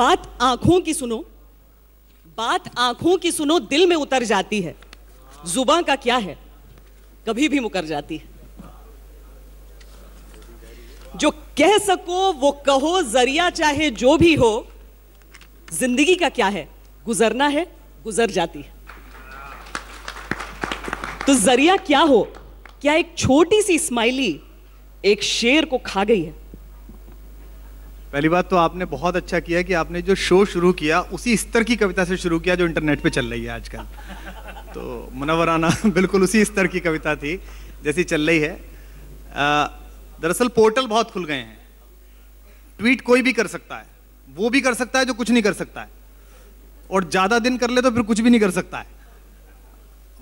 बात आंखों की सुनो बात आंखों की सुनो दिल में उतर जाती है जुबा का क्या है कभी भी मुकर जाती है जो कह सको वो कहो जरिया चाहे जो भी हो जिंदगी का क्या है गुजरना है गुजर जाती है तो जरिया क्या हो क्या एक छोटी सी स्माइली एक शेर को खा गई है पहली बात तो आपने बहुत अच्छा किया कि आपने जो शो शुरू किया उसी स्तर की कविता से शुरू किया जो इंटरनेट पे चल रही है आजकल तो मुनवराना बिल्कुल उसी स्तर की कविता थी जैसी चल रही है दरअसल पोर्टल बहुत खुल गए हैं ट्वीट कोई भी कर सकता है वो भी कर सकता है जो कुछ नहीं कर सकता है और ज़्यादा दिन कर ले तो फिर कुछ भी नहीं कर सकता है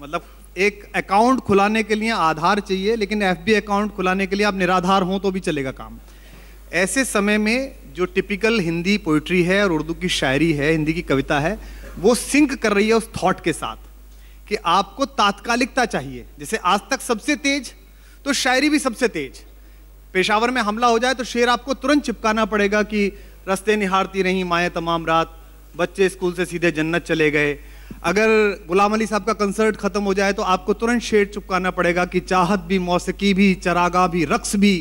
मतलब एक अकाउंट खुलाने के लिए आधार चाहिए लेकिन एफ अकाउंट खुलाने के लिए आप निराधार हों तो भी चलेगा काम ऐसे समय में जो टिपिकल हिंदी पोइट्री है और उर्दू की शायरी है हिंदी की कविता है वो सिंक कर रही है उस थॉट के साथ कि आपको तात्कालिकता चाहिए जैसे आज तक सबसे तेज तो शायरी भी सबसे तेज पेशावर में हमला हो जाए तो शेर आपको तुरंत चिपकाना पड़ेगा कि रस्ते निहारती रहीं माएँ तमाम रात बच्चे स्कूल से सीधे जन्नत चले गए अगर गुलाम अली साहब का कंसर्ट ख़त्म हो जाए तो आपको तुरंत शेर चुपकाना पड़ेगा कि चाहत भी मौसीकी भी चरागा भी रक्स भी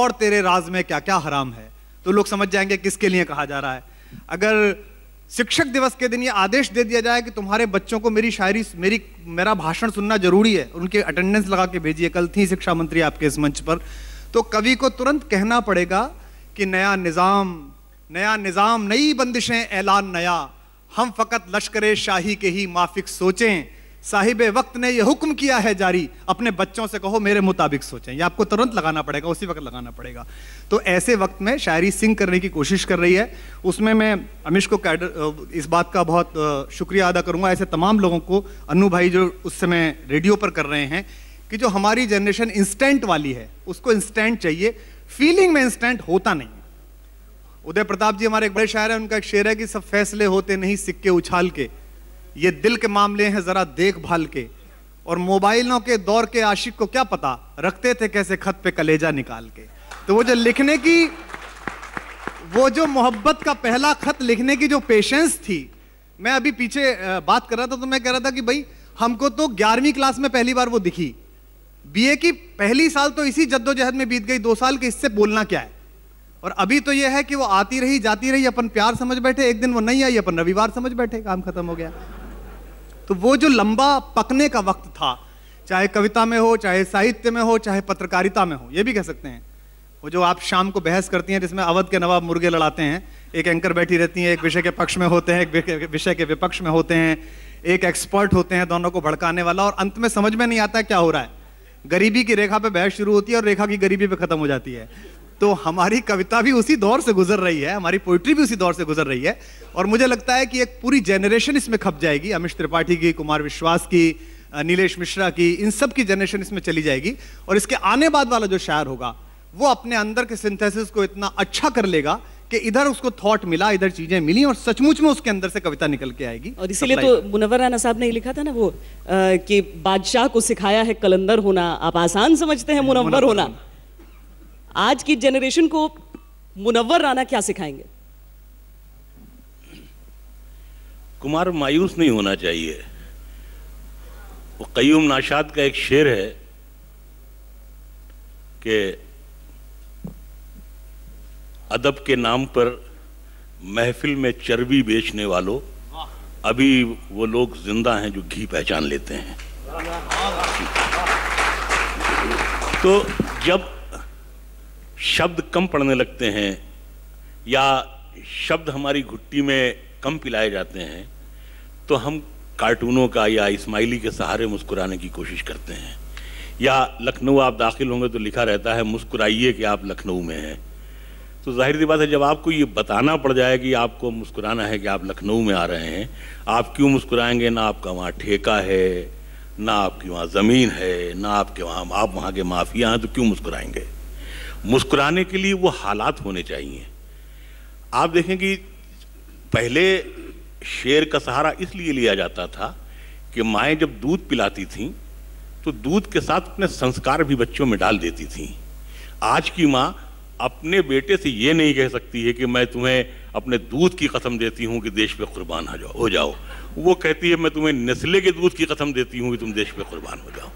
और तेरे राज में क्या क्या हराम है तो लोग समझ जाएंगे किसके लिए कहा जा रहा है अगर शिक्षक दिवस के दिन ये आदेश दे दिया जाए कि तुम्हारे बच्चों को मेरी शायरी मेरी मेरा भाषण सुनना जरूरी है उनके अटेंडेंस लगा के भेजिए कल थी शिक्षा मंत्री आपके इस मंच पर तो कवि को तुरंत कहना पड़ेगा कि नया निज़ाम नया निज़ाम नई बंदिशें ऐलान नया हम फकत लश्कर शाही के ही माफिक सोचें साहिब वक्त ने यह हुक्म किया है जारी अपने बच्चों से कहो मेरे मुताबिक सोचें यह आपको तुरंत लगाना पड़ेगा उसी वक्त लगाना पड़ेगा तो ऐसे वक्त में शायरी सिंह करने की कोशिश कर रही है उसमें मैं अमिश को कैडर इस बात का बहुत शुक्रिया अदा करूँगा ऐसे तमाम लोगों को अनु भाई जो उस समय रेडियो पर कर रहे हैं कि जो हमारी जनरेशन इंस्टेंट वाली है उसको इंस्टेंट चाहिए फीलिंग में इंस्टेंट होता नहीं उदय प्रताप जी हमारे एक बड़े शायर हैं उनका एक शेर है कि सब फैसले होते नहीं सिक्के उछाल के ये दिल के मामले हैं ज़रा देखभाल के और मोबाइलों के दौर के आशिक को क्या पता रखते थे कैसे खत पे कलेजा निकाल के तो वो जो लिखने की वो जो मोहब्बत का पहला खत लिखने की जो पेशेंस थी मैं अभी पीछे बात कर रहा था तो मैं कह रहा था कि भाई हमको तो ग्यारहवीं क्लास में पहली बार वो दिखी बीए की पहली साल तो इसी जद्दोजहद में बीत गई दो साल के इससे बोलना क्या है और अभी तो यह है कि वो आती रही जाती रही अपन प्यार समझ बैठे एक दिन वो नहीं आई अपन रविवार समझ बैठे काम खत्म हो गया तो वो जो लंबा पकने का वक्त था चाहे कविता में हो चाहे साहित्य में हो चाहे पत्रकारिता में हो ये भी कह सकते हैं वो जो आप शाम को बहस करती हैं जिसमें अवध के नवाब मुर्गे लड़ाते हैं एक एंकर बैठी रहती हैं एक विषय के पक्ष में होते हैं एक विषय के विपक्ष में होते हैं एक एक्सपर्ट होते हैं दोनों को भड़काने वाला और अंत में समझ में नहीं आता क्या हो रहा है गरीबी की रेखा पे बहस शुरू होती है और रेखा की गरीबी पे खत्म हो जाती है तो हमारी कविता भी उसी दौर से गुजर रही है हमारी पोइट्री भी उसी दौर से गुजर रही है और मुझे लगता है कि एक पूरी जनरेशन इसमें खप जाएगी अमित त्रिपाठी की कुमार विश्वास की नीलेश मिश्रा की इन सब की जनरेशन इसमें चली जाएगी और इसके आने बाद वाला जो शायर होगा वो अपने अंदर के सिंथेसिस को इतना अच्छा कर लेगा कि इधर उसको थॉट मिला इधर चीजें मिली और सचमुच में उसके अंदर से कविता निकल के आएगी और इसीलिए तो मुनवर राना साहब ने लिखा था ना वो आ, कि बादशाह को सिखाया है कलंदर होना आप आसान समझते हैं मुनवर होना आज की जनरेशन को मुनवर राना क्या सिखाएंगे कुमार मायूस नहीं होना चाहिए वो कयूम नाशाद का एक शेर है कि अदब के नाम पर महफिल में चर्बी बेचने वालों अभी वो लोग जिंदा हैं जो घी पहचान लेते हैं तो जब शब्द कम पड़ने लगते हैं या शब्द हमारी घुट्टी में कम पिलाए जाते हैं तो हम कार्टूनों का या इस्माइली के सहारे मुस्कुराने की कोशिश करते हैं या लखनऊ आप दाखिल होंगे तो लिखा रहता है मुस्कुराइए कि आप लखनऊ में हैं तो जाहिर सी बात है जब आपको ये बताना पड़ जाए कि आपको मुस्कुराना है कि आप लखनऊ में आ रहे हैं आप क्यों मुस्कुराएंगे ना आपका वहाँ ठेका है ना आपकी वहाँ ज़मीन है ना आपके वहाँ आप वहाँ के माफिया हैं तो क्यों मुस्कुराएंगे मुस्कुराने के लिए वो हालात होने चाहिए आप देखें कि पहले शेर का सहारा इसलिए लिया जाता था कि माएँ जब दूध पिलाती थीं तो दूध के साथ अपने संस्कार भी बच्चों में डाल देती थीं आज की माँ अपने बेटे से ये नहीं कह सकती है कि मैं तुम्हें अपने दूध की कसम देती हूँ कि देश पे कुर्बान हो जाओ हो जाओ वो कहती है मैं तुम्हें नस्ले के दूध की कसम देती हूँ कि तुम देश पे कुर्बान हो जाओ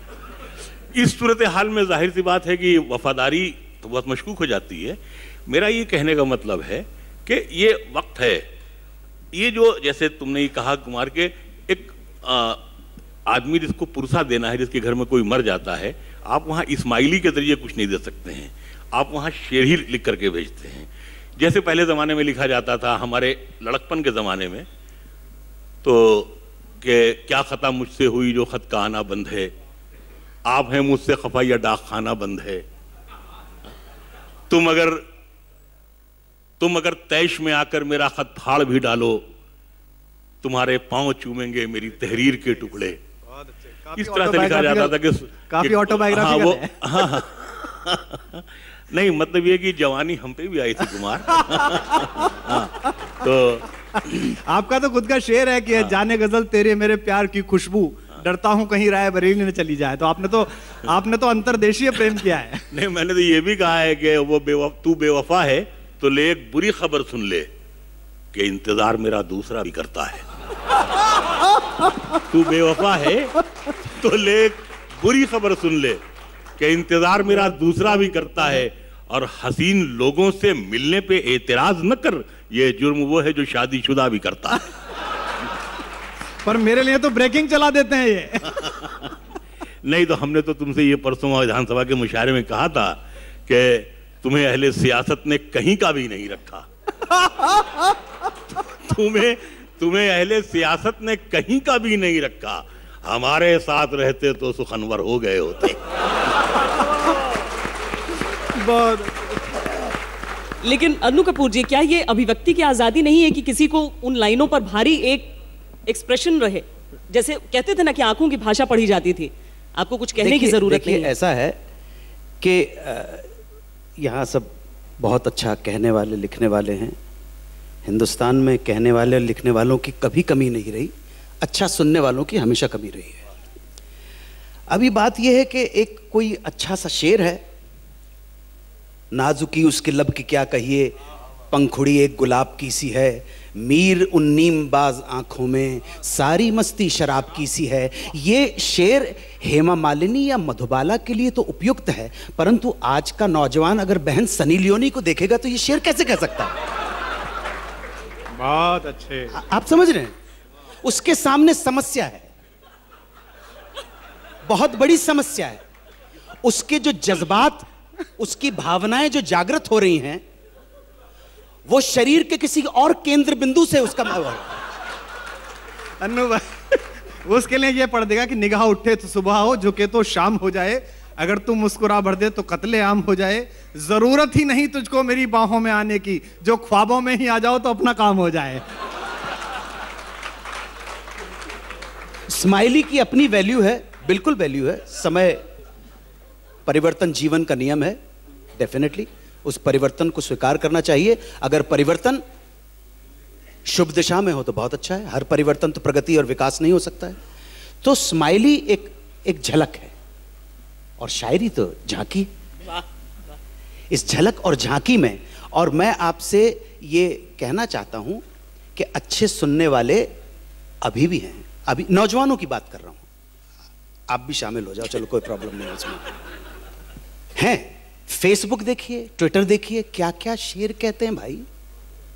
इस सूरत हाल में जाहिर सी बात है कि वफादारी तो बहुत मशकूक हो जाती है मेरा ये कहने का मतलब है कि ये वक्त है ये जो जैसे तुमने ये कहा कुमार के एक आदमी जिसको पुरसा देना है जिसके घर में कोई मर जाता है आप वहाँ इस्माइली के जरिए कुछ नहीं दे सकते हैं आप वहाँ शेर ही लिख करके भेजते हैं जैसे पहले ज़माने में लिखा जाता था हमारे लड़कपन के ज़माने में तो के क्या ख़ता मुझसे हुई जो ख़त का आना बंद है आप हैं मुझसे खफा या डाक खाना बंद है तुम अगर तुम अगर तैश में आकर मेरा खत फाड़ भी डालो तुम्हारे पांव चूमेंगे मेरी तहरीर के टुकड़े इस तरह से लिखा जाता था कि काफी ऑटोबायोग्राफी हाँ, वो हाँ, हाँ, नहीं मतलब ये कि जवानी हम पे भी आई थी कुमार हाँ, तो आपका तो खुद का शेर है कि हाँ। जाने गजल तेरे मेरे प्यार की खुशबू डरता हूँ कहीं राय बरेली ने चली जाए तो आपने तो आपने तो अंतरदेशीय प्रेम किया है नहीं मैंने तो ये भी कहा है कि वो बेवफ तू बेवफा है तो ले एक बुरी खबर सुन ले कि इंतजार मेरा दूसरा भी करता है तू बेवफा है तो ले एक बुरी खबर सुन ले कि इंतजार मेरा दूसरा भी करता है और हसीन लोगों से मिलने पे एतराज न कर ये जुर्म वो है जो शादीशुदा भी करता है पर मेरे लिए तो ब्रेकिंग चला देते हैं ये नहीं तो हमने तो तुमसे ये परसों विधानसभा के मुशायरे में कहा था कि तुम्हें अहले सियासत ने कहीं का भी नहीं रखा तुम्हें तुम्हें अहले सियासत ने कहीं का भी नहीं रखा हमारे साथ रहते तो सुखनवर हो गए होते बहुत लेकिन अनु कपूर जी क्या ये अभिव्यक्ति की आज़ादी नहीं है कि किसी को उन लाइनों पर भारी एक एक्सप्रेशन रहे जैसे कहते थे ना कि आंखों की भाषा पढ़ी जाती थी आपको कुछ कहने की ज़रूरत नहीं ऐसा है कि यहाँ सब बहुत अच्छा कहने वाले लिखने वाले हैं हिंदुस्तान में कहने वाले और लिखने वालों की कभी कमी नहीं रही अच्छा सुनने वालों की हमेशा कमी रही है अभी बात यह है कि एक कोई अच्छा सा शेर है नाजुकी उसके लब की क्या कहिए पंखुड़ी एक गुलाब की सी है मीर उन्नीम बाज आंखों में सारी मस्ती शराब की सी है ये शेर हेमा मालिनी या मधुबाला के लिए तो उपयुक्त है परंतु आज का नौजवान अगर बहन सनी लियोनी को देखेगा तो ये शेर कैसे कह सकता है बहुत अच्छे आप समझ रहे हैं उसके सामने समस्या है बहुत बड़ी समस्या है उसके जो जज्बात उसकी भावनाएं जो जागृत हो रही हैं वो शरीर के किसी और केंद्र बिंदु से उसका अन्नू भाई उसके लिए ये पढ़ देगा कि निगाह उठे तो सुबह हो झुके तो शाम हो जाए अगर तुम मुस्कुरा भर दे तो कतले आम हो जाए जरूरत ही नहीं तुझको मेरी बाहों में आने की जो ख्वाबों में ही आ जाओ तो अपना काम हो जाए स्माइली की अपनी वैल्यू है बिल्कुल वैल्यू है समय परिवर्तन जीवन का नियम है डेफिनेटली उस परिवर्तन को स्वीकार करना चाहिए अगर परिवर्तन शुभ दिशा में हो तो बहुत अच्छा है हर परिवर्तन तो प्रगति और विकास नहीं हो सकता है तो स्माइली एक एक झलक है और शायरी तो झांकी इस झलक और झांकी में और मैं आपसे ये कहना चाहता हूं कि अच्छे सुनने वाले अभी भी हैं अभी नौजवानों की बात कर रहा हूं आप भी शामिल हो जाओ चलो कोई प्रॉब्लम नहीं है हैं फेसबुक देखिए ट्विटर देखिए क्या क्या शेर कहते हैं भाई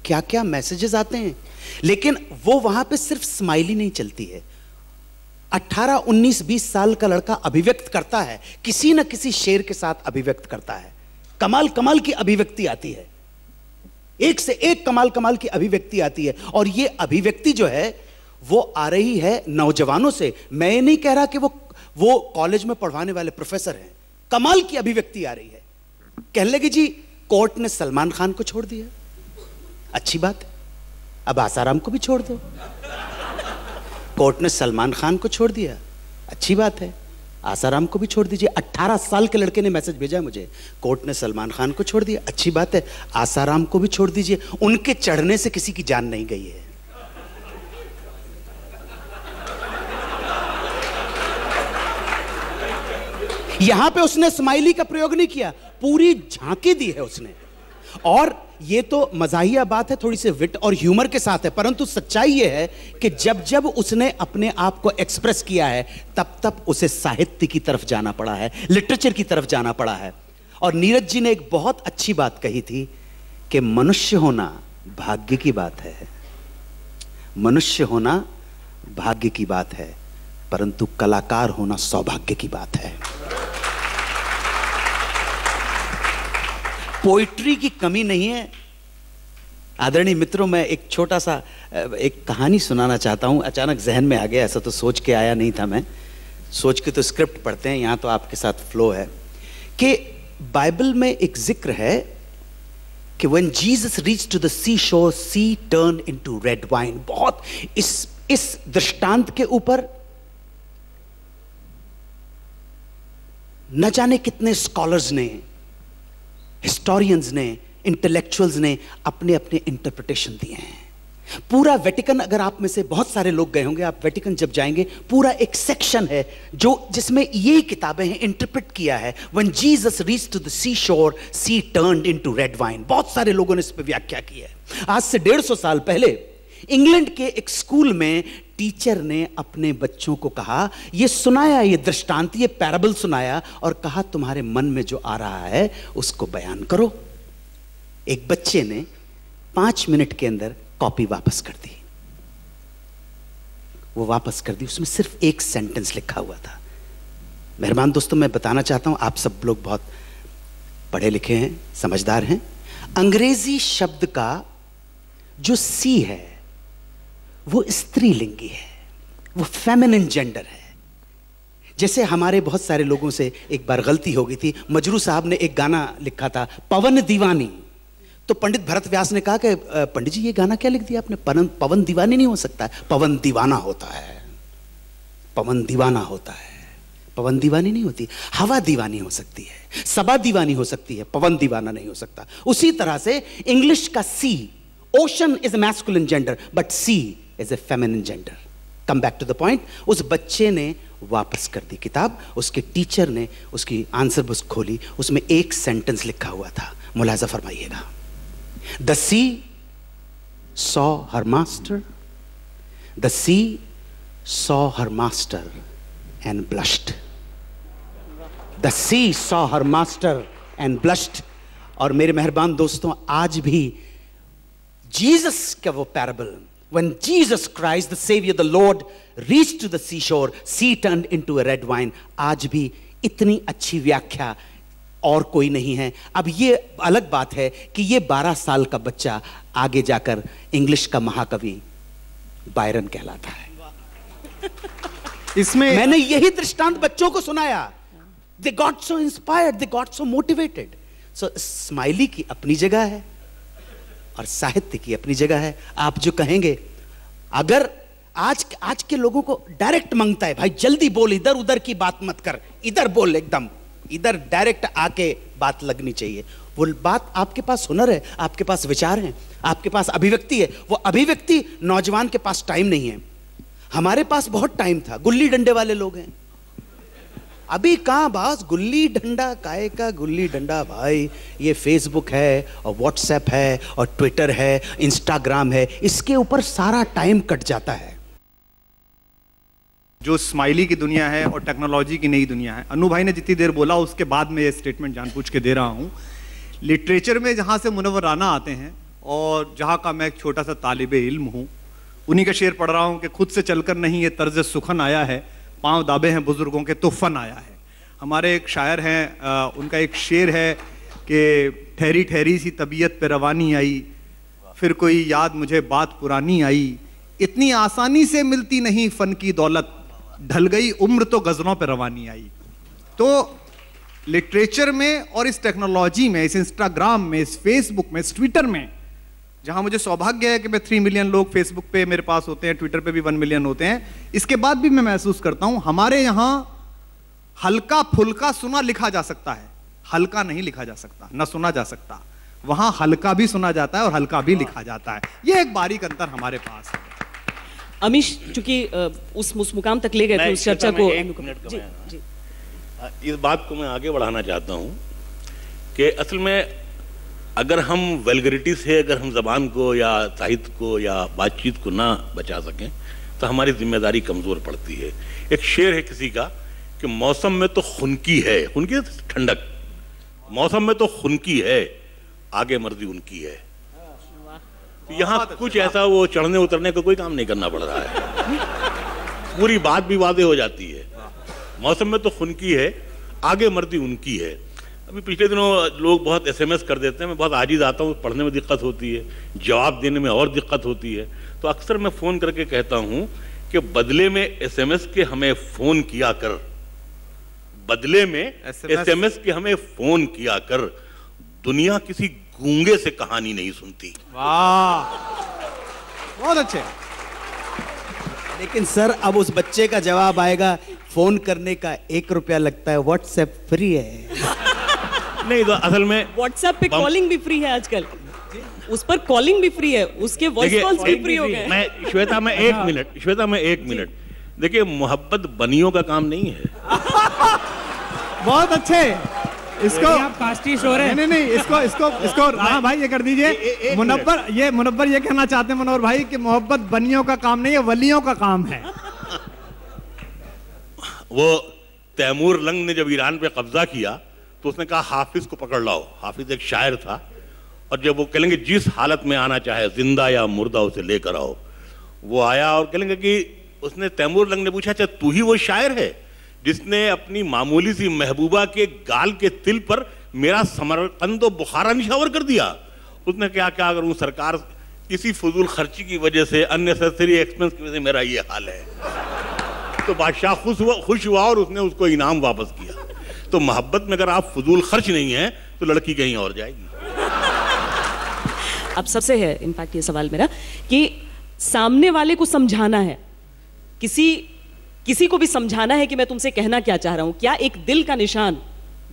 क्या क्या मैसेजेस आते हैं लेकिन वो वहां पे सिर्फ स्माइली नहीं चलती है 18, 19, 20 साल का लड़का अभिव्यक्त करता है किसी ना किसी शेर के साथ अभिव्यक्त करता है कमाल कमाल की अभिव्यक्ति आती है एक से एक कमाल कमाल की अभिव्यक्ति आती है और ये अभिव्यक्ति जो है वो आ रही है नौजवानों से मैं नहीं कह रहा कि वो वो कॉलेज में पढ़वाने वाले प्रोफेसर हैं कमाल की अभिव्यक्ति आ रही है कहने लगे जी कोर्ट ने सलमान खान को छोड़ दिया अच्छी बात है अब आसाराम को भी छोड़ दो कोर्ट ने सलमान खान को छोड़ दिया अच्छी बात है आसाराम को भी छोड़ दीजिए 18 साल के लड़के ने मैसेज भेजा मुझे कोर्ट ने सलमान खान को छोड़ दिया अच्छी बात है आसाराम को भी छोड़ दीजिए उनके चढ़ने से किसी की जान नहीं गई है यहां पे उसने स्माइली का प्रयोग नहीं किया पूरी झांकी दी है उसने और ये तो मजाहिया बात है थोड़ी सी विट और ह्यूमर के साथ है परंतु सच्चाई ये है कि जब जब उसने अपने आप को एक्सप्रेस किया है तब तब उसे साहित्य की तरफ जाना पड़ा है लिटरेचर की तरफ जाना पड़ा है और नीरज जी ने एक बहुत अच्छी बात कही थी कि मनुष्य होना भाग्य की बात है मनुष्य होना भाग्य की बात है परंतु कलाकार होना सौभाग्य की बात है पोइट्री की कमी नहीं है आदरणीय मित्रों मैं एक छोटा सा एक कहानी सुनाना चाहता हूं अचानक जहन में आ गया ऐसा तो सोच के आया नहीं था मैं सोच के तो स्क्रिप्ट पढ़ते हैं यहां तो आपके साथ फ्लो है कि बाइबल में एक जिक्र है कि one Jesus reach to the sea shore sea turn into red wine बहुत इस इस दृष्टांत के ऊपर न जाने कितने स्कॉलर्स ने हिस्टोरियंस ने इंटेलेक्चुअल्स ने अपने अपने इंटरप्रिटेशन दिए हैं पूरा वेटिकन अगर आप में से बहुत सारे लोग गए होंगे आप वेटिकन जब जाएंगे पूरा एक सेक्शन है जो जिसमें ये किताबें हैं इंटरप्रिट किया है one Jesus reach to the sea shore sea turn into red wine बहुत सारे लोगों ने इस पर व्याख्या की है आज से डेढ़ सौ साल पहले इंग्लैंड के एक स्कूल में टीचर ने अपने बच्चों को कहा यह सुनाया ये दृष्टांत ये पैराबल सुनाया और कहा तुम्हारे मन में जो आ रहा है उसको बयान करो एक बच्चे ने पांच मिनट के अंदर कॉपी वापस कर दी वो वापस कर दी उसमें सिर्फ एक सेंटेंस लिखा हुआ था मेहरबान दोस्तों मैं बताना चाहता हूं आप सब लोग बहुत पढ़े लिखे हैं समझदार हैं अंग्रेजी शब्द का जो सी है वो स्त्रीलिंगी है वो फेमिनिन जेंडर है जैसे हमारे बहुत सारे लोगों से एक बार गलती हो गई थी मजरू साहब ने एक गाना लिखा था पवन दीवानी तो पंडित भरत व्यास ने कहा कि पंडित जी ये गाना क्या लिख दिया आपने पवन दीवानी नहीं हो सकता पवन दीवाना होता है पवन दीवाना होता है पवन दीवानी नहीं होती हवा दीवानी हो सकती है सबा दीवानी हो सकती है पवन दीवाना नहीं हो सकता उसी तरह से इंग्लिश का sea ocean is masculine gender but sea is a feminine gender come back to the point उस बच्चे ने वापस कर दी किताब उसके टीचर ने उसकी आंसर बुक खोली उसमें एक सेंटेंस लिखा हुआ था मुलाजा फरमाइएगा the sea saw her master the sea saw her master and blushed the sea saw her master and blushed और मेरे मेहरबान दोस्तों आज भी जीसस का वो parable when Jesus Christ, the Savior, the Lord, reached to the seashore, sea turned into a red wine. आज भी इतनी अच्छी व्याख्या और कोई नहीं है अब ये अलग बात है कि ये 12 साल का बच्चा आगे जाकर इंग्लिश का महाकवि बायरन कहलाता है इसमें मैंने यही दृष्टांत बच्चों को सुनाया they got so inspired they got so motivated so smiley की अपनी जगह है और साहित्य की अपनी जगह है आप जो कहेंगे अगर आज आज के लोगों को डायरेक्ट मांगता है भाई जल्दी बोल इधर उधर की बात मत कर इधर बोल एकदम इधर डायरेक्ट आके बात लगनी चाहिए वो बात आपके पास हुनर है आपके पास विचार हैं आपके पास अभिव्यक्ति है वो अभिव्यक्ति नौजवान के पास टाइम नहीं है हमारे पास बहुत टाइम था गुल्ली डंडे वाले लोग हैं अभी कहाँ बास गुल्ली डंडा काय का गुल्ली डंडा भाई ये फेसबुक है और व्हाट्सएप है और ट्विटर है इंस्टाग्राम है इसके ऊपर सारा टाइम कट जाता है जो स्माइली की दुनिया है और टेक्नोलॉजी की नई दुनिया है अनु भाई ने जितनी देर बोला उसके बाद में ये स्टेटमेंट जानबूझ के दे रहा हूँ लिटरेचर में जहाँ से मुनवर राना आते हैं और जहाँ का मैं एक छोटा सा तालब इल्म हूँ उन्हीं का शेर पढ़ रहा हूँ कि खुद से चलकर नहीं ये तर्ज सुखन आया है पाँव दाबे हैं बुज़ुर्गों के तो फ़न आया है हमारे एक शायर हैं उनका एक शेर है कि ठहरी ठहरी सी तबीयत पे रवानी आई फिर कोई याद मुझे बात पुरानी आई इतनी आसानी से मिलती नहीं फ़न की दौलत ढल गई उम्र तो गज़लों पे रवानी आई तो लिटरेचर में और इस टेक्नोलॉजी में इस इंस्टाग्राम में इस फेसबुक में इस ट्विटर में जहां मुझे सौभाग्य है कि मैं थ्री मिलियन लोग फेसबुक पे मेरे पास होते हैं ट्विटर पे भी वन मिलियन होते हैं इसके बाद भी मैं महसूस करता हूं हमारे यहां हल्का फुल्का सुना लिखा जा सकता है हल्का नहीं लिखा जा सकता ना सुना जा सकता वहां हल्का भी सुना जाता है और हल्का भी लिखा जाता है यह एक बारीक अंतर हमारे पास है अमीश चूंकि उस, उस मुकाम तक ले गए थे उस चर्चा को जी, जी। इस बात को मैं आगे बढ़ाना चाहता हूँ कि असल में अगर हम वेलगरिटी से अगर हम ज़बान को या साहित्य को या बातचीत को ना बचा सकें तो हमारी जिम्मेदारी कमज़ोर पड़ती है एक शेर है किसी का कि मौसम में तो खुनकी है खुनकी तो ठंडक मौसम में तो खुनकी है आगे मर्जी उनकी है तो यहाँ कुछ ऐसा वो चढ़ने उतरने का को कोई काम नहीं करना पड़ रहा है पूरी बात भी वादे हो जाती है मौसम में तो खुनकी है आगे मर्जी उनकी है अभी पिछले दिनों लोग बहुत एसएमएस कर देते हैं मैं बहुत आजीज आता हूँ पढ़ने में दिक्कत होती है जवाब देने में और दिक्कत होती है तो अक्सर मैं फ़ोन करके कहता हूँ कि बदले में एसएमएस के हमें फ़ोन किया कर बदले में एसएमएस के हमें फ़ोन किया कर दुनिया किसी गूंगे से कहानी नहीं सुनती वाह बहुत अच्छे लेकिन सर अब उस बच्चे का जवाब आएगा फोन करने का एक रुपया लगता है व्हाट्सएप फ्री है नहीं तो असल में व्हाट्सएप पे कॉलिंग भी फ्री है आजकल उस पर कॉलिंग भी फ्री है उसके वॉइस कॉल्स भी फ्री हो गए मैं श्वेता मैं एक अच्छा। मिनट श्वेता मैं एक मिनट देखिए मोहब्बत बनियों का काम नहीं है बहुत अच्छे इसको आप कास्टी शो रहे हैं नहीं नहीं इसको इसको इसको हाँ भाई ये कर दीजिए मुनव्वर ये मुनव्वर ये कहना चाहते हैं मनोहर भाई कि मोहब्बत बनियों का काम नहीं है वलियों का काम है वो तैमूर लंग ने जब ईरान पे कब्जा किया तो उसने कहा हाफिज को पकड़ लाओ हाफिज एक शायर था और जब वो कहेंगे जिस हालत में आना चाहे जिंदा या मुर्दा उसे लेकर आओ वो आया और कहेंगे कि उसने तैमूर लंग ने पूछा अच्छा तू ही वो शायर है जिसने अपनी मामूली सी महबूबा के गाल के तिल पर मेरा तो बुखारा निशावर कर दिया उसने क्या क्या वो सरकार किसी फजूल खर्ची की वजह से अननेसेसरी एक्सपेंस की वजह से मेरा ये हाल है तो बादशाह खुश हुआ खुश हुआ और उसने उसको इनाम वापस किया तो मोहब्बत में अगर आप फजूल खर्च नहीं है तो लड़की कहीं और जाएगी अब सबसे है इनफैक्ट ये सवाल मेरा कि सामने वाले को समझाना है किसी किसी को भी समझाना है कि मैं तुमसे कहना क्या चाह रहा हूं क्या एक दिल का निशान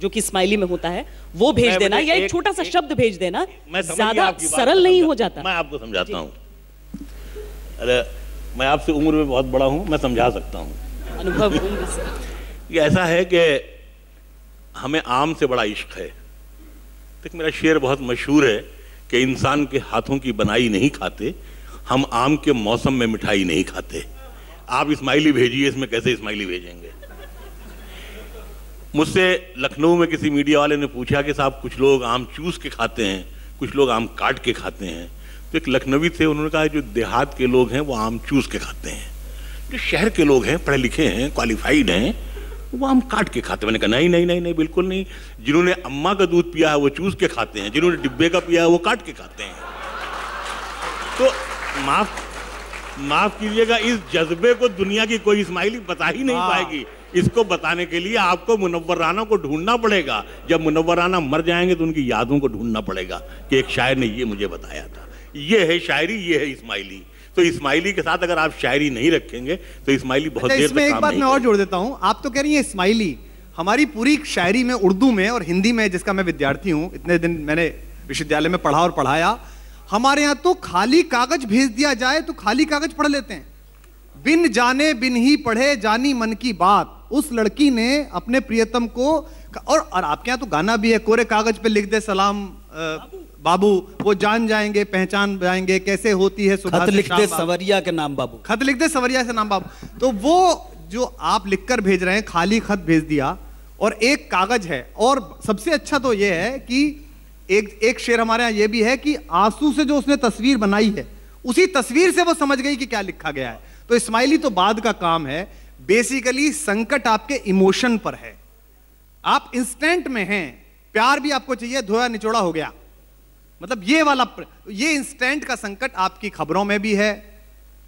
जो कि स्माइली में होता है वो भेज देना या एक छोटा सा शब्द भेज देना ज्यादा सरल नहीं हो जाता मैं आपको समझाता हूं अरे मैं आपसे उम्र में बहुत बड़ा हूं मैं समझा सकता हूं अनुभव ऐसा है कि हमें आम से बड़ा इश्क है देख मेरा शेर बहुत मशहूर है कि इंसान के हाथों की बनाई नहीं खाते हम आम के मौसम में मिठाई नहीं खाते आप इस्माइली भेजिए इसमें कैसे इस्माइली भेजेंगे मुझसे लखनऊ में किसी मीडिया वाले ने पूछा कि साहब कुछ लोग आम चूस के खाते हैं कुछ लोग आम काट के खाते हैं तो एक लखनवी थे उन्होंने कहा जो देहात के लोग हैं वो आम चूस के खाते हैं जो शहर के लोग हैं पढ़े लिखे हैं क्वालिफाइड हैं वो हम काट के खाते मैंने कहा नहीं नहीं नहीं नहीं बिल्कुल नहीं जिन्होंने अम्मा का दूध पिया है वो चूस के खाते हैं जिन्होंने डिब्बे का पिया है वो काट के खाते हैं तो माफ माफ कीजिएगा इस जज्बे को दुनिया की कोई इस्माइली बता ही नहीं हाँ। पाएगी इसको बताने के लिए आपको मुनवर राना को ढूंढना पड़ेगा जब मुनवर राना मर जाएंगे तो उनकी यादों को ढूंढना पड़ेगा कि एक शायर ने ये मुझे बताया था ये है शायरी ये है इस्माइली तो इस्माइली के साथ अगर आप शायरी नहीं रखेंगे तो इस्माइली बहुत अच्छा, देर इसमें एक बात मैं और जोड़ देता हूँ आप तो कह रही हैं इस्माइली हमारी पूरी शायरी में उर्दू में और हिंदी में जिसका मैं विद्यार्थी हूँ इतने दिन मैंने विश्वविद्यालय में पढ़ा और पढ़ाया हमारे यहाँ तो खाली कागज भेज दिया जाए तो खाली कागज पढ़ लेते हैं बिन जाने बिन ही पढ़े जानी मन की बात उस लड़की ने अपने प्रियतम को और, और आपके यहाँ तो गाना भी है कोरे कागज पे लिख दे सलाम आ, बाबू वो जान जाएंगे पहचान जाएंगे कैसे होती है सुबह खत लिखते सवरिया के नाम बाबू खत लिखते सवरिया से नाम बाबू तो वो जो आप लिखकर भेज रहे हैं खाली खत भेज दिया और एक कागज है और सबसे अच्छा तो ये है कि एक एक शेर हमारे यहाँ ये भी है कि आंसू से जो उसने तस्वीर बनाई है उसी तस्वीर से वो समझ गई कि क्या लिखा गया है तो स्माइली तो बाद का काम है बेसिकली संकट आपके इमोशन पर है आप इंस्टेंट में हैं प्यार भी आपको चाहिए धोया निचोड़ा हो गया मतलब ये वाला ये इंस्टेंट का संकट आपकी खबरों में भी है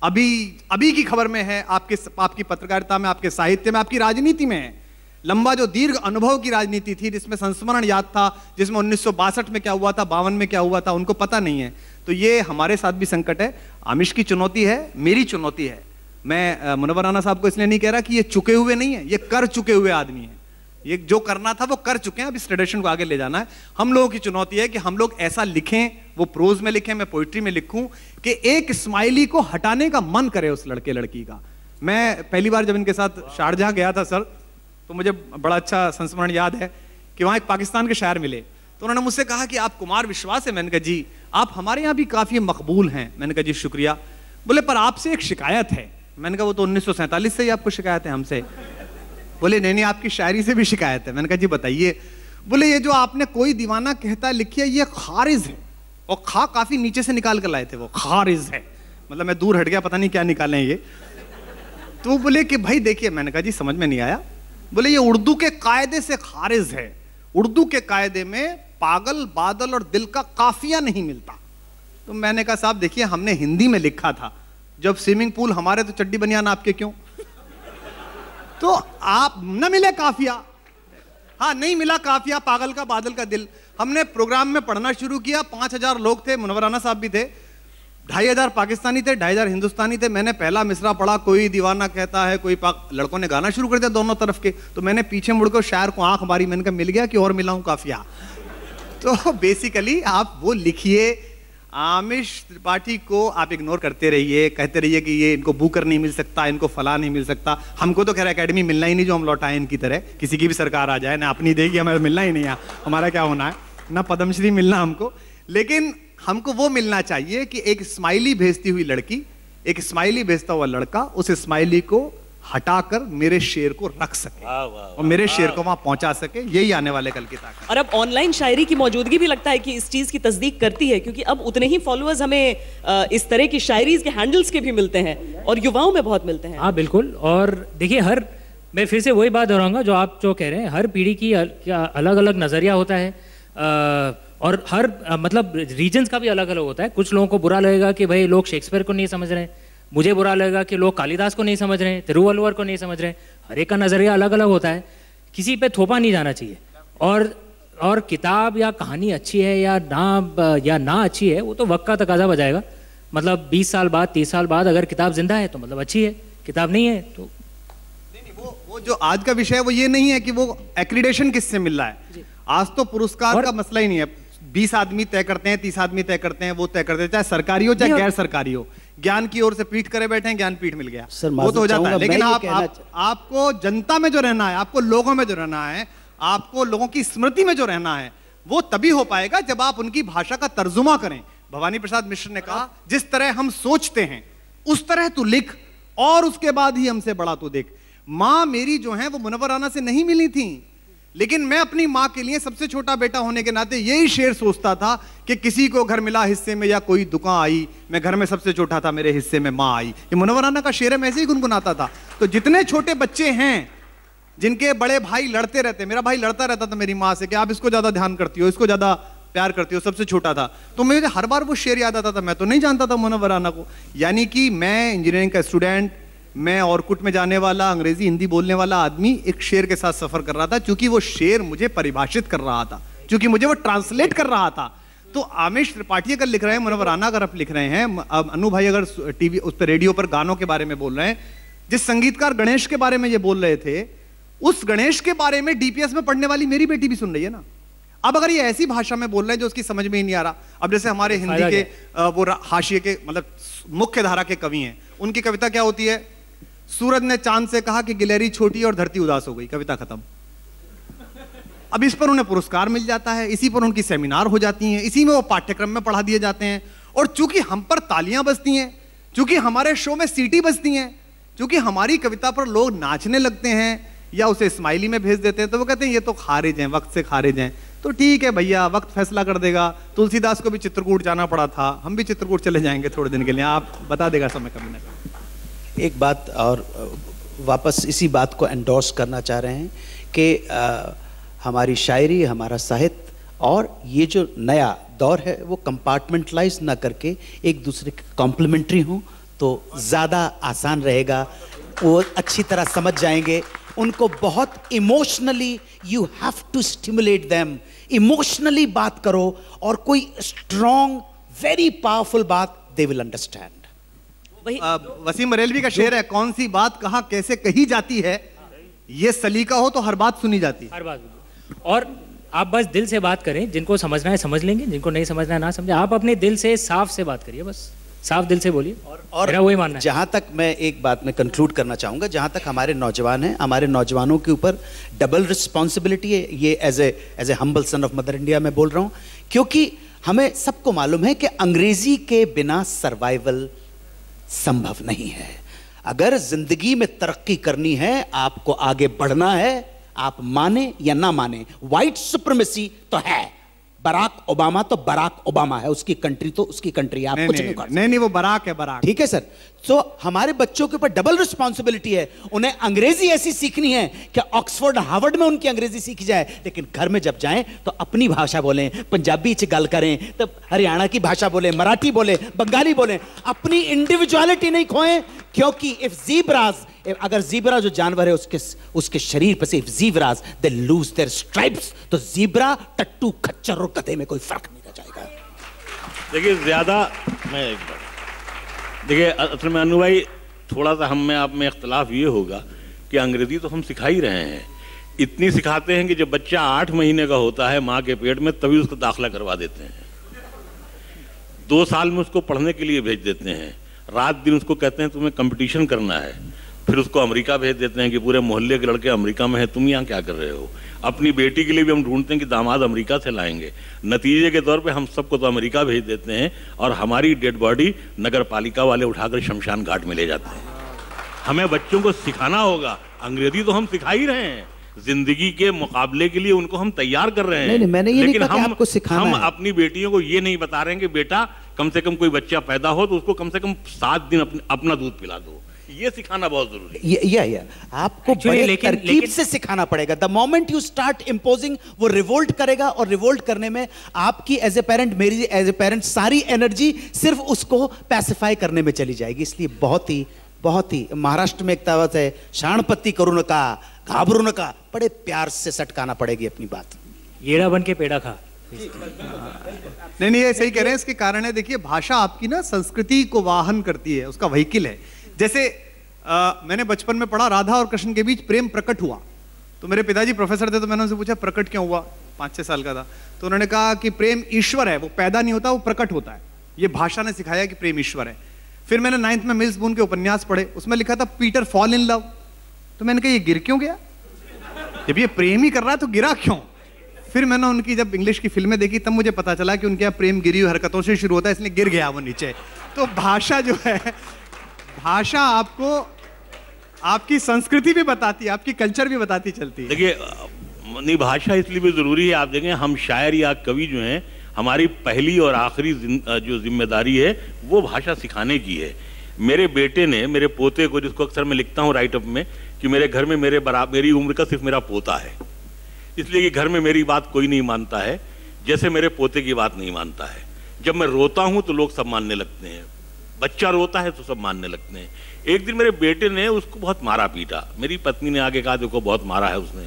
अभी अभी की खबर में है आपके आपकी पत्रकारिता में आपके साहित्य में आपकी राजनीति में है लंबा जो दीर्घ अनुभव की राजनीति थी जिसमें संस्मरण याद था जिसमें उन्नीस में क्या हुआ था बावन में क्या हुआ था उनको पता नहीं है तो ये हमारे साथ भी संकट है आमिश की चुनौती है मेरी चुनौती है मैं मुनवर राना साहब को इसलिए नहीं कह रहा कि ये चुके हुए नहीं है ये कर चुके हुए आदमी है ये जो करना था वो कर चुके हैं अब इस ट्रेडिशन को आगे ले जाना है हम लोगों की चुनौती है कि हम लोग ऐसा लिखें वो प्रोज में लिखें मैं पोइट्री में लिखूं कि एक स्माइली को हटाने का मन करे उस लड़के लड़की का मैं पहली बार जब इनके साथ शारजहाँ गया था सर तो मुझे बड़ा अच्छा संस्मरण याद है कि वहाँ एक पाकिस्तान के शायर मिले तो उन्होंने मुझसे कहा कि आप कुमार विश्वास है मैंने कहा जी आप हमारे यहाँ भी काफ़ी मकबूल हैं मैंने कहा जी शुक्रिया बोले पर आपसे एक शिकायत है मैंने कहा वो तो उन्नीस से ही आपको शिकायत है हमसे बोले नहीं नहीं आपकी शायरी से भी शिकायत है मैंने कहा जी बताइए बोले ये जो आपने कोई दीवाना कहता लिखी है ये खारिज है और खा काफ़ी नीचे से निकाल कर लाए थे वो खारिज है मतलब मैं दूर हट गया पता नहीं क्या निकाले ये तो वो बोले कि भाई देखिए मैंने कहा जी समझ में नहीं आया बोले ये उर्दू के कायदे से खारिज है उर्दू के कायदे में पागल बादल और दिल का काफिया नहीं मिलता तो मैंने कहा साहब देखिए हमने हिंदी में लिखा था जब स्विमिंग पूल हमारे तो चड्डी बनियान आपके क्यों तो आप न मिले काफिया हाँ नहीं मिला काफिया पागल का बादल का दिल हमने प्रोग्राम में पढ़ना शुरू किया पाँच हजार लोग थे मुनवराना साहब भी थे ढाई हजार पाकिस्तानी थे ढाई हजार हिंदुस्तानी थे मैंने पहला मिसरा पढ़ा कोई दीवाना कहता है कोई पाक लड़कों ने गाना शुरू कर दिया दोनों तरफ के तो मैंने पीछे मुड़कर शायर को आंख मारी मैंने कहा मिल गया कि और मिलाऊं काफिया तो बेसिकली आप वो लिखिए आमिश त्रिपाठी को आप इग्नोर करते रहिए कहते रहिए कि ये इनको बूकर नहीं मिल सकता इनको फला नहीं मिल सकता हमको तो खैर एकेडमी मिलना ही नहीं जो हम लौटाए इनकी तरह किसी की भी सरकार आ जाए ना अपनी देगी हमें मिलना ही नहीं है हमारा क्या होना है ना पद्मश्री मिलना हमको लेकिन हमको वो मिलना चाहिए कि एक स्माइली भेजती हुई लड़की एक स्माइली भेजता हुआ लड़का उस स्माइली को हटाकर मेरे शेर को रख सके वाँ वाँ वाँ और मेरे शेर को वहां पहुंचा सके यही आने वाले कल की ताकत और अब ऑनलाइन शायरी की मौजूदगी भी लगता है कि इस चीज की तस्दीक करती है क्योंकि अब उतने ही फॉलोअर्स हमें इस तरह की शायरी के हैंडल्स के भी मिलते हैं और युवाओं में बहुत मिलते हैं हाँ बिल्कुल और देखिए हर मैं फिर से वही बात दोहराऊंगा जो आप जो कह रहे हैं हर पीढ़ी की अलग अलग नजरिया होता है और हर मतलब रीजन्स का भी अलग अलग होता है कुछ लोगों को बुरा लगेगा कि भाई लोग शेक्सपियर को नहीं समझ रहे हैं मुझे बुरा लगेगा कि लोग कालिदास को नहीं समझ रहे हैं तिरुवल्लुवर को नहीं समझ रहे हर एक का नज़रिया अलग अलग होता है किसी पे थोपा नहीं जाना चाहिए और और किताब या कहानी अच्छी है या ना या ना अच्छी है वो तो वक्त का तकाजा बजाएगा मतलब 20 साल बाद 30 साल बाद अगर किताब जिंदा है तो मतलब अच्छी है किताब नहीं है तो नहीं नहीं वो वो जो आज का विषय है वो ये नहीं है कि वो एक्रीडेशन किससे मिल रहा है आज तो पुरस्कार और... का मसला ही नहीं है बीस आदमी तय करते हैं तीस आदमी तय करते हैं वो तय करते हैं चाहे सरकारी हो चाहे गैर सरकारी हो ज्ञान की ओर से पीठ करे बैठे हैं ज्ञान पीठ मिल गया सर, वो तो हो जाता है लेकिन आप, आप आपको जनता में जो रहना है आपको लोगों में जो रहना है आपको लोगों की स्मृति में जो रहना है वो तभी हो पाएगा जब आप उनकी भाषा का तर्जुमा करें भवानी प्रसाद मिश्र ने कहा जिस तरह हम सोचते हैं उस तरह तू लिख और उसके बाद ही हमसे बड़ा तू देख माँ मेरी जो है वो मुनवराना से नहीं मिली थी लेकिन मैं अपनी माँ के लिए सबसे छोटा बेटा होने के नाते यही शेर सोचता था कि किसी को घर मिला हिस्से में या कोई दुकान आई मैं घर में सबसे छोटा था मेरे हिस्से में माँ आई ये मनोवराना का शेर है मैं ऐसे ही गुनगुनाता था तो जितने छोटे बच्चे हैं जिनके बड़े भाई लड़ते रहते मेरा भाई लड़ता रहता था मेरी माँ से कि आप इसको ज़्यादा ध्यान करती हो इसको ज़्यादा प्यार करती हो सबसे छोटा था तो मुझे हर बार वो शेर याद आता था मैं तो नहीं जानता था मनोवराना को यानी कि मैं इंजीनियरिंग का स्टूडेंट मैं औरकुट में जाने वाला अंग्रेजी हिंदी बोलने वाला आदमी एक शेर के साथ सफर कर रहा था क्योंकि वो शेर मुझे परिभाषित कर रहा था क्योंकि मुझे वो ट्रांसलेट कर रहा था तो आमिश त्रिपाठी अगर लिख रहे हैं मनोवर राना अगर आप लिख रहे हैं अनु भाई अगर टीवी उस पर रेडियो पर गानों के बारे में बोल रहे हैं जिस संगीतकार गणेश के बारे में ये बोल रहे थे उस गणेश के बारे में डीपीएस में पढ़ने वाली मेरी बेटी भी सुन रही है ना अब अगर ये ऐसी भाषा में बोल रहे हैं जो उसकी समझ में ही नहीं आ रहा अब जैसे हमारे हिंदी के वो हाशिए के मतलब मुख्य धारा के कवि हैं उनकी कविता क्या होती है सूरज ने चांद से कहा कि गिलहरी छोटी और धरती उदास हो गई कविता खत्म अब इस पर उन्हें पुरस्कार मिल जाता है इसी पर उनकी सेमिनार हो जाती हैं इसी में वो पाठ्यक्रम में पढ़ा दिए जाते हैं और चूंकि हम पर तालियां बजती हैं चूंकि हमारे शो में सीटी बजती हैं चूंकि हमारी कविता पर लोग नाचने लगते हैं या उसे स्माइली में भेज देते हैं तो वो कहते हैं ये तो खारिज हैं वक्त से खारिज हैं तो ठीक है भैया वक्त फैसला कर देगा तुलसीदास को भी चित्रकूट जाना पड़ा था हम भी चित्रकूट चले जाएंगे थोड़े दिन के लिए आप बता देगा समय कभी ना कभी एक बात और वापस इसी बात को एंडोर्स करना चाह रहे हैं कि हमारी शायरी हमारा साहित्य और ये जो नया दौर है वो कंपार्टमेंटलाइज ना करके एक दूसरे के कॉम्प्लीमेंट्री हों तो ज़्यादा आसान रहेगा वो अच्छी तरह समझ जाएंगे उनको बहुत emotionally you have to stimulate them emotionally बात करो और कोई स्ट्रॉन्ग वेरी पावरफुल बात they will understand Wasim Barelvi का शेर है कौन सी बात कहा कैसे कही जाती है ये सलीका हो तो हर बात सुनी जाती है हर बात और आप बस दिल से बात करें जिनको समझना है समझ लेंगे जिनको नहीं समझना है ना समझे आप अपने दिल से साफ से बात करिए बस साफ दिल से बोलिए और मेरा वही मानना जहाँ तक मैं एक बात में कंक्लूड करना चाहूँगा जहाँ तक हमारे नौजवान हैं हमारे नौजवानों के ऊपर डबल रिस्पॉन्सिबिलिटी है ये as a as a humble son of mother India मैं बोल रहा हूँ क्योंकि हमें सबको मालूम है कि अंग्रेज़ी के बिना सर्वाइवल संभव नहीं है अगर जिंदगी में तरक्की करनी है आपको आगे बढ़ना है आप माने या ना माने व्हाइट सुप्रमेसी तो है बराक ओबामा तो बराक ओबामा है उसकी कंट्री तो उसकी कंट्री आप कुछ नहीं, नहीं, नहीं नहीं वो बराक है बराक ठीक है सर तो हमारे बच्चों के ऊपर डबल रिस्पॉन्सिबिलिटी है उन्हें अंग्रेजी ऐसी सीखनी है कि ऑक्सफोर्ड हार्वर्ड में उनकी अंग्रेजी सीखी जाए लेकिन घर में जब जाएं तो अपनी भाषा बोलें पंजाबी च गल करें तो हरियाणा की भाषा बोलें मराठी बोलें बंगाली बोलें अपनी इंडिविजुअलिटी नहीं खोएं क्योंकि इफ जीब्रास अगर जीब्रा जो जानवर है उसके उसके शरीर पर सिर्फ zebras they lose their stripes तो जीब्रा टट्टू खच्चर और गधे में कोई फर्क नहीं रह जाएगा देखिए ज्यादा मैं एक बार देखिए असल में अनु भाई थोड़ा सा हम में आप में इख्तलाफ ये होगा कि अंग्रेजी तो हम सिखा ही रहे हैं इतनी सिखाते हैं कि जब बच्चा आठ महीने का होता है माँ के पेट में तभी उसका दाखिला करवा देते हैं दो साल में उसको पढ़ने के लिए भेज देते हैं रात दिन उसको कहते हैं तुम्हें कंपटीशन करना है फिर उसको अमेरिका भेज देते हैं कि पूरे मोहल्ले के लड़के अमेरिका में हैं तुम यहाँ क्या कर रहे हो अपनी बेटी के लिए भी हम ढूंढते हैं कि दामाद अमेरिका से लाएंगे नतीजे के तौर पे हम सबको तो अमेरिका भेज देते हैं और हमारी डेड बॉडी नगर पालिका वाले उठाकर शमशान घाट में ले जाते हैं हमें बच्चों को सिखाना होगा अंग्रेजी तो हम सिखा ही रहे हैं जिंदगी के मुकाबले के लिए उनको हम तैयार कर रहे हैं नहीं, नहीं, मैंने ये लेकिन नहीं हम आपको सिखाना हम है। अपनी बेटियों को ये नहीं बता रहे हैं कि बेटा कम से कम कोई बच्चा पैदा हो तो उसको कम से कम सात दिन अपना दूध पिला दो ये सिखाना बहुत जरूरी है या या आपको बड़े लेकिन, तरकीब लेकिन, से सिखाना पड़ेगा the moment you start imposing वो रिवोल्ट करेगा और रिवोल्ट करने में आपकी एज ए पेरेंट मेरी एज ए पेरेंट सारी एनर्जी सिर्फ उसको पैसिफाई करने में चली जाएगी इसलिए बहुत ही बहुत ही महाराष्ट्र में एक तावत है शाणपत्ति करुण का घाबरू न का बड़े प्यार से सटकाना पड़ेगी अपनी बात येड़ा बन के पेड़ा खा नहीं नहीं ये सही कह रहे हैं इसके कारण है देखिए भाषा आपकी ना संस्कृति को वाहन करती है उसका वहीकिल है जैसे आ, मैंने बचपन में पढ़ा राधा और कृष्ण के बीच प्रेम प्रकट हुआ तो मेरे पिताजी प्रोफेसर थे तो मैंने उनसे पूछा प्रकट क्यों हुआ पाँच छः साल का था तो उन्होंने कहा कि प्रेम ईश्वर है वो पैदा नहीं होता वो प्रकट होता है ये भाषा ने सिखाया कि प्रेम ईश्वर है फिर मैंने नाइन्थ में मिल्स बून के उपन्यास पढ़े उसमें लिखा था पीटर फॉल इन लव तो मैंने कहा ये गिर क्यों गया जब ये प्रेम ही कर रहा है तो गिरा क्यों फिर मैंने उनकी जब इंग्लिश की फिल्में देखी तब मुझे पता चला कि उनके यहाँ प्रेम गिरी हुई हरकतों से शुरू होता है इसलिए गिर गया वो नीचे तो भाषा जो है भाषा आपको आपकी संस्कृति भी बताती है आपकी कल्चर भी बताती चलती है देखिए नहीं भाषा इसलिए भी ज़रूरी है आप देखें हम शायर या कवि जो हैं हमारी पहली और आखिरी जो जिम्मेदारी है वो भाषा सिखाने की है मेरे बेटे ने मेरे पोते को जिसको अक्सर मैं लिखता हूँ राइटअप में कि मेरे घर में मेरे बराबर मेरी उम्र का सिर्फ मेरा पोता है इसलिए कि घर में मेरी बात कोई नहीं मानता है जैसे मेरे पोते की बात नहीं मानता है जब मैं रोता हूँ तो लोग सब मानने लगते हैं बच्चा रोता है तो सब मानने लगते हैं एक दिन मेरे बेटे ने उसको बहुत मारा पीटा मेरी पत्नी ने आगे कहा देखो बहुत मारा है उसने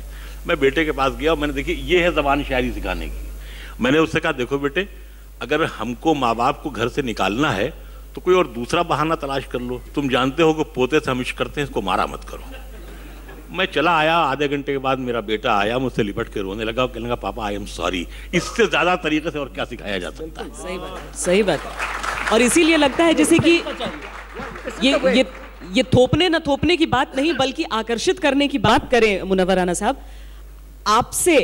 मैं बेटे के पास गया और मैंने देखी ये है जबान शायरी सिखाने की मैंने उससे कहा देखो बेटे अगर हमको माँ बाप को घर से निकालना है तो कोई और दूसरा बहाना तलाश कर लो तुम जानते हो कि पोते से हम इश्क करते हैं इसको मारा मत करो मैं चला आया आधे घंटे के बाद मेरा बेटा आया मुझसे लिपट के रोने लगा कहने लगा पापा आई एम सॉरी इससे ज़्यादा तरीके से और क्या सिखाया जा सकता है सही बात सही बात और इसीलिए लगता है जैसे कि ये ये ये थोपने न थोपने की बात नहीं बल्कि आकर्षित करने की बात करें मुनवर साहब आपसे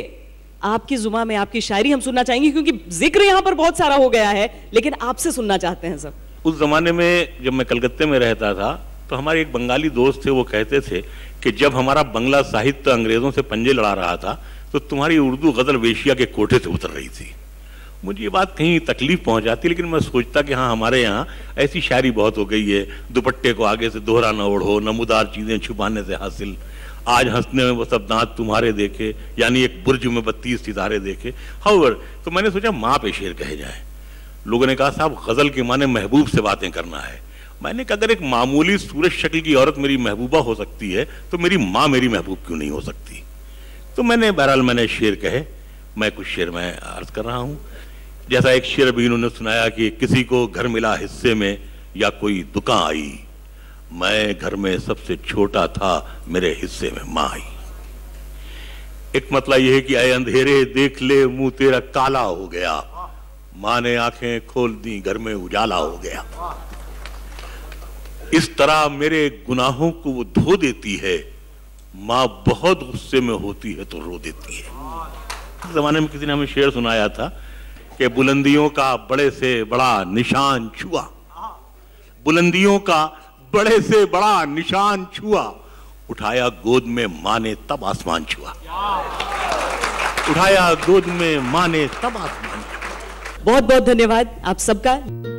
आपकी जुमा में आपकी शायरी हम सुनना चाहेंगे क्योंकि जिक्र यहाँ पर बहुत सारा हो गया है लेकिन आपसे सुनना चाहते हैं सब उस जमाने में जब मैं कलकत्ते में रहता था तो हमारे एक बंगाली दोस्त थे वो कहते थे कि जब हमारा बंगला साहित्य अंग्रेजों से पंजे लड़ा रहा था तो तुम्हारी उर्दू गजल वेशिया के कोठे से उतर रही थी मुझे ये बात कहीं तकलीफ पहुंच जाती लेकिन मैं सोचता कि हाँ हमारे यहाँ ऐसी शायरी बहुत हो गई है दुपट्टे को आगे से दोहरा न ओढ़ो नमोदार चीज़ें छुपाने से हासिल आज हंसने में वो सब दांत तुम्हारे देखे यानी एक बुर्ज में बत्तीस सितारे देखे हाउर तो मैंने सोचा माँ पे शेर कहे जाए लोगों ने कहा साहब गज़ल के माने महबूब से बातें करना है मैंने कहा अगर एक मामूली सूरज शक्ल की औरत मेरी महबूबा हो सकती है तो मेरी माँ मेरी महबूब क्यों नहीं हो सकती तो मैंने बहरहाल मैंने शेर कहे मैं कुछ शेर में अर्ज कर रहा हूँ जैसा एक शेर भी इन्होंने सुनाया कि किसी को घर मिला हिस्से में या कोई दुकान आई मैं घर में सबसे छोटा था मेरे हिस्से में माँ आई एक मतलब यह है कि आए अंधेरे देख ले मुंह तेरा काला हो गया माँ ने आंखें खोल दी घर में उजाला हो गया इस तरह मेरे गुनाहों को वो धो देती है माँ बहुत गुस्से में होती है तो रो देती है जमाने में किसी ने हमें शेर सुनाया था कि बुलंदियों का बड़े से बड़ा निशान छुआ बुलंदियों का बड़े से बड़ा निशान छुआ उठाया गोद में माने तब आसमान छुआ उठाया गोद में माने तब आसमान छुआ बहुत बहुत धन्यवाद आप सबका